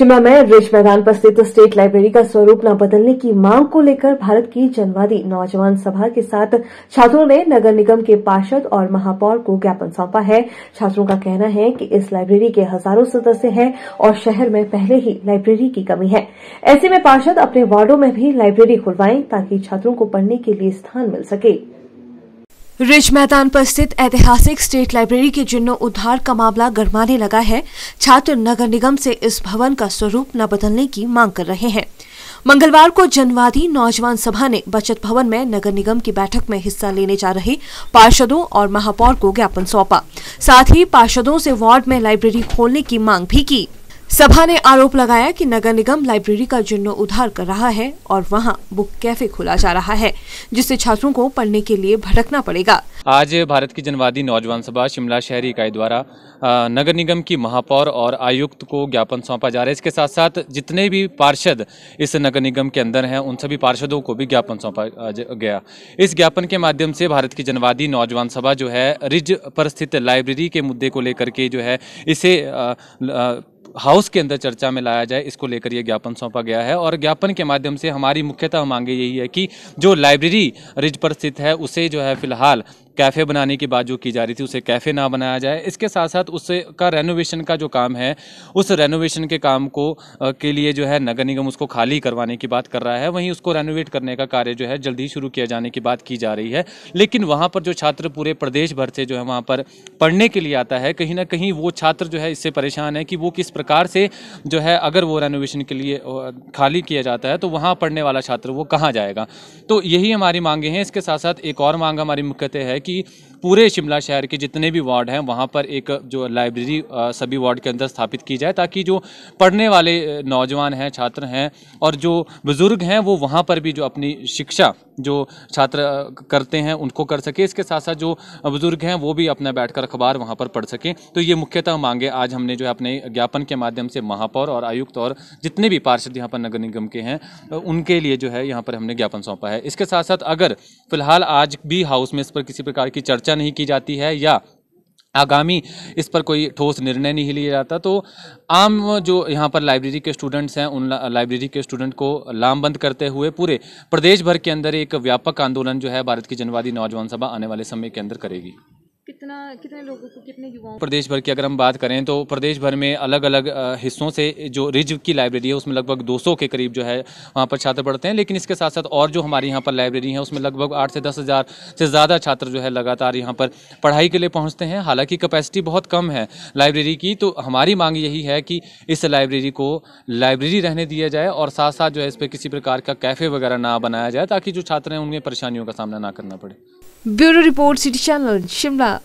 शिमला में रिज मैदान पर स्थित स्टेट लाइब्रेरी का स्वरूप न बदलने की मांग को लेकर भारत की जनवादी नौजवान सभा के साथ छात्रों ने नगर निगम के पार्षद और महापौर को ज्ञापन सौंपा है छात्रों का कहना है कि इस लाइब्रेरी के हजारों सदस्य हैं और शहर में पहले ही लाइब्रेरी की कमी है ऐसे में पार्षद अपने वार्डो में भी लाइब्रेरी खुलवाएं ताकि छात्रों को पढ़ने के लिए स्थान मिल सके रिज मैदान पर स्थित ऐतिहासिक स्टेट लाइब्रेरी के उद्धार का मामला गरमाने लगा है छात्र नगर निगम से इस भवन का स्वरूप न बदलने की मांग कर रहे हैं मंगलवार को जनवादी नौजवान सभा ने बचत भवन में नगर निगम की बैठक में हिस्सा लेने जा रहे पार्षदों और महापौर को ज्ञापन सौंपा साथ ही पार्षदों से वार्ड में लाइब्रेरी खोलने की मांग भी की सभा ने आरोप लगाया कि नगर निगम लाइब्रेरी का उधार कर रहा है और वहां बुक कैफे खोला जा रहा है जिससे छात्रों को पढ़ने के लिए भटकना पड़ेगा आज भारत की जनवादी नौजवान सभा शिमला शहरी इकाई द्वारा नगर निगम की महापौर और आयुक्त को ज्ञापन सौंपा जा रहा है इसके साथ साथ जितने भी पार्षद इस नगर निगम के अंदर हैं उन सभी पार्षदों को भी ज्ञापन सौंपा गया इस ज्ञापन के माध्यम से भारत की जनवादी नौजवान सभा जो है रिज पर स्थित लाइब्रेरी के मुद्दे को लेकर के जो है इसे हाउस के अंदर चर्चा में लाया जाए इसको लेकर यह ज्ञापन सौंपा गया है और ज्ञापन के माध्यम से हमारी मुख्यतः मांगे यही है कि जो लाइब्रेरी रिज पर स्थित है उसे जो है फिलहाल कैफ़े बनाने की बात जो की जा रही थी उसे कैफ़े ना बनाया जाए इसके साथ साथ उससे का रेनोवेशन का जो काम है उस रेनोवेशन के काम को के लिए जो है नगर निगम उसको खाली करवाने की बात कर रहा है वहीं उसको रेनोवेट करने का कार्य जो है जल्दी ही शुरू किया जाने की बात की जा रही है लेकिन वहाँ पर जो छात्र पूरे प्रदेश भर से जो है वहाँ पर पढ़ने के लिए आता है कहीं ना कहीं वो छात्र जो है इससे परेशान है कि वो किस प्रकार से जो है अगर वो रेनोवेशन के लिए खाली किया जाता है तो वहाँ पढ़ने वाला छात्र वो कहाँ जाएगा तो यही हमारी मांगे हैं इसके साथ साथ एक और मांग हमारी मुख्यतः है कि पूरे शिमला शहर के जितने भी वार्ड हैं वहाँ पर एक जो लाइब्रेरी सभी वार्ड के अंदर स्थापित की जाए ताकि जो पढ़ने वाले नौजवान हैं छात्र हैं और जो बुज़ुर्ग हैं वो वहाँ पर भी जो अपनी शिक्षा जो छात्र करते हैं उनको कर सके इसके साथ साथ जो बुज़ुर्ग हैं वो भी अपना बैठकर अखबार वहाँ पर पढ़ सकें तो ये मुख्यतः मांगे आज हमने जो है अपने ज्ञापन के माध्यम से महापौर और आयुक्त और जितने भी पार्षद यहाँ पर नगर निगम के हैं उनके लिए जो है यहाँ पर हमने ज्ञापन सौंपा है इसके साथ साथ अगर फिलहाल आज भी हाउस में इस पर किसी प्रकार की चर्चा नहीं की जाती है या आगामी इस पर कोई ठोस निर्णय नहीं लिया जाता तो आम जो यहाँ पर लाइब्रेरी के स्टूडेंट्स हैं उन लाइब्रेरी के स्टूडेंट को लामबंद करते हुए पूरे प्रदेश भर के अंदर एक व्यापक आंदोलन जो है भारत की जनवादी नौजवान सभा आने वाले समय के अंदर करेगी कितना कितने लोगों को कितने युवाओं प्रदेश भर की अगर हम बात करें तो प्रदेश भर में अलग अलग हिस्सों से जो रिज की लाइब्रेरी है उसमें लगभग 200 के करीब जो है वहाँ पर छात्र पढ़ते हैं लेकिन इसके साथ साथ और जो हमारे यहाँ पर लाइब्रेरी है उसमें लगभग आठ से दस हज़ार से ज़्यादा छात्र जो है लगातार यहाँ पर पढ़ाई के लिए पहुँचते हैं हालाँकि कैपेसिटी बहुत कम है लाइब्रेरी की तो हमारी मांग यही है कि इस लाइब्रेरी को लाइब्रेरी रहने दिया जाए और साथ साथ जो है इस पर किसी प्रकार का कैफ़े वगैरह ना बनाया जाए ताकि जो छात्र हैं उनमें परेशानियों का सामना ना करना पड़े bureau report city channel Shimla